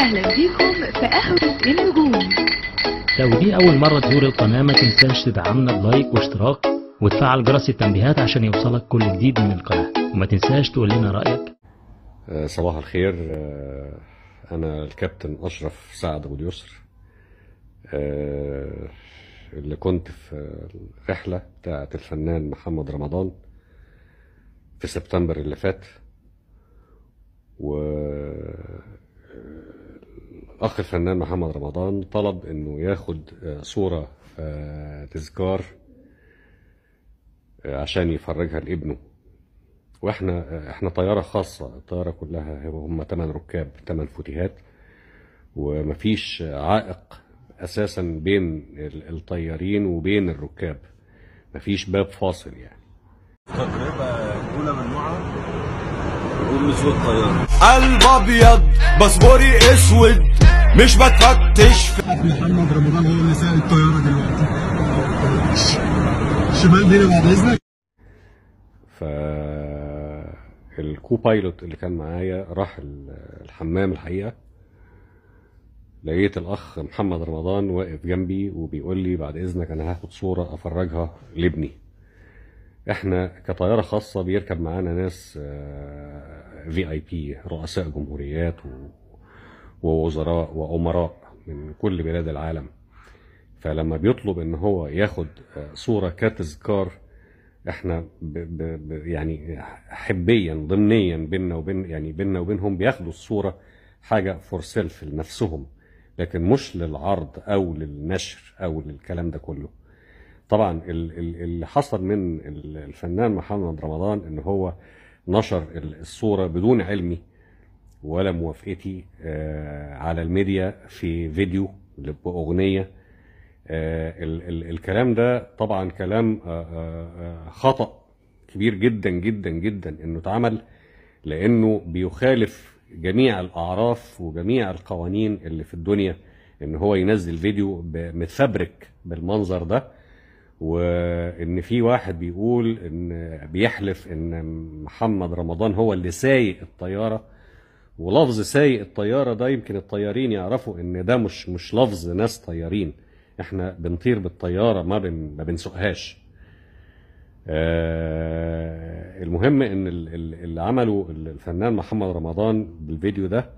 أهلا بيكم في قهوة النجوم لو دي أول مرة تزور القناة ما تنساش تدعمنا بلايك واشتراك وتفعل جرس التنبيهات عشان يوصلك كل جديد من القناة وما تنساش تقول لنا رأيك آه، صباح الخير آه، أنا الكابتن أشرف سعد أبو اليسر آه، اللي كنت في الرحلة بتاعة الفنان محمد رمضان في سبتمبر اللي فات و الاخ الفنان محمد رمضان طلب انه ياخد آه، صوره آه، تذكار آه، عشان يفرجها لابنه واحنا احنا طياره خاصه الطياره كلها هم 8 ركاب 8 فتيهات ومفيش عائق اساسا بين الطيارين وبين الركاب مفيش باب فاصل يعني تجربه اولى من نوعها ومسوق قلب ابيض باسبوري اسود مش بتفتش في محمد رمضان هو اللي سائق الطياره دلوقتي شمال دي بعد اذنك ف الكو بايلوت اللي كان معايا راح الحمام الحقيقه لقيت الاخ محمد رمضان واقف جنبي وبيقول لي بعد اذنك انا هاخد صوره افرجها لابني احنا كطياره خاصه بيركب معانا ناس في اي بي رؤساء جمهوريات و... ووزراء وأمراء من كل بلاد العالم فلما بيطلب ان هو ياخد آه، صوره كتذكار احنا ب ب يعني حبيا ضمنيا بيننا وبين يعني بيننا وبينهم بياخدوا الصوره حاجه فور سيلف لنفسهم لكن مش للعرض او للنشر او للكلام ده كله طبعا اللي حصل من الفنان محمد رمضان ان هو نشر الصوره بدون علمي ولا موافقتي آه، على الميديا في فيديو باغنيه آه، الكلام ده طبعا كلام آه، خطا كبير جدا جدا جدا انه اتعمل لانه بيخالف جميع الاعراف وجميع القوانين اللي في الدنيا ان هو ينزل فيديو متفبرك بالمنظر ده وان في واحد بيقول ان بيحلف ان محمد رمضان هو اللي سايق الطياره ولفظ سايق الطياره ده يمكن الطيارين يعرفوا ان ده مش مش لفظ ناس طيارين احنا بنطير بالطياره ما بن ما بنسوقهاش آه المهم ان اللي عمله الفنان محمد رمضان بالفيديو ده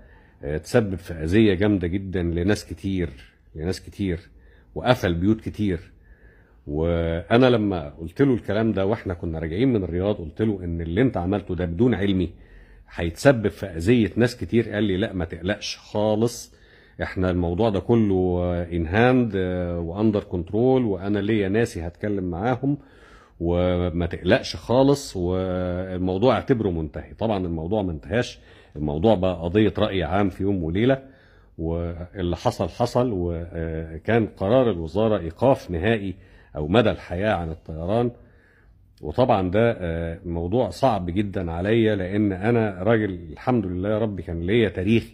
آه، تسبب في اذيه جامده جدا لناس كتير لناس كتير وقفل بيوت كتير وانا لما قلت له الكلام ده واحنا كنا راجعين من الرياض قلت له ان اللي انت عملته ده بدون علمي هيتسبب في اذيه ناس كتير قال لي لا ما تقلقش خالص احنا الموضوع ده كله ان هاند واندر كنترول وانا ليا ناسي هتكلم معاهم وما تقلقش خالص والموضوع اعتبره منتهي طبعا الموضوع ما انتهاش الموضوع بقى قضيه راي عام في يوم وليله واللي حصل حصل وكان قرار الوزاره ايقاف نهائي او مدى الحياه عن الطيران وطبعا ده آه، موضوع صعب جدا عليا لان انا راجل الحمد لله يا رب كان ليا تاريخي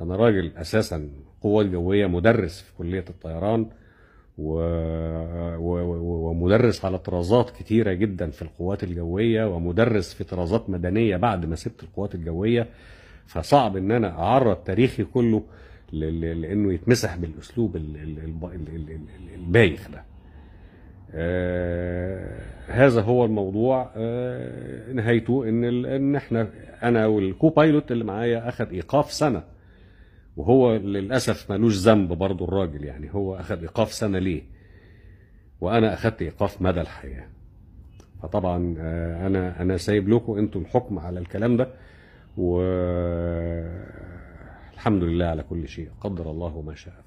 انا راجل اساسا قوات جويه مدرس في كليه الطيران و... و... ومدرس على طرازات كتيره جدا في القوات الجويه ومدرس في طرازات مدنيه بعد ما سبت القوات الجويه فصعب ان انا اعرض تاريخي كله لانه يتمسح بالاسلوب البايخ ده آه، هذا هو الموضوع آه، نهايته ان ان احنا انا والكو بايلوت اللي معايا اخذ ايقاف سنه وهو للاسف ملوش ذنب برضه الراجل يعني هو اخذ ايقاف سنه ليه وانا اخذت ايقاف مدى الحياه فطبعا آه، انا انا سايب لكم انتم الحكم على الكلام ده و الحمد لله على كل شيء قدر الله ما شاء